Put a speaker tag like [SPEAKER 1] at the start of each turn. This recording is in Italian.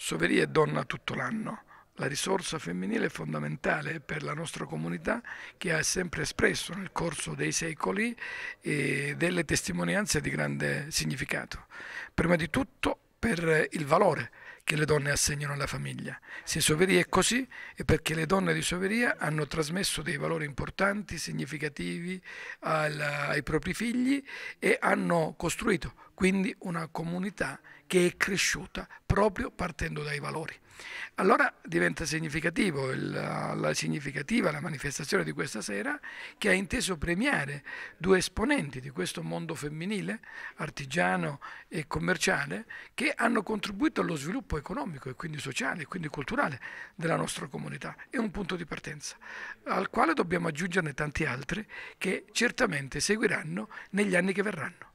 [SPEAKER 1] Soveria è donna tutto l'anno. La risorsa femminile è
[SPEAKER 2] fondamentale per la nostra comunità che ha sempre espresso nel corso dei secoli eh, delle testimonianze di grande significato. Prima di tutto per il valore che le donne assegnano alla famiglia. Se Soveria è così è perché le donne di Soveria hanno trasmesso dei valori importanti, significativi ai propri figli e hanno costruito quindi una comunità che è cresciuta proprio partendo dai valori. Allora diventa significativo il, la, significativa la manifestazione di questa sera che ha inteso premiare due esponenti di questo mondo femminile, artigiano e commerciale, che hanno contribuito allo sviluppo economico e quindi sociale e quindi culturale della nostra comunità. È un punto di partenza al quale dobbiamo aggiungerne tanti altri che certamente seguiranno
[SPEAKER 1] negli anni che verranno.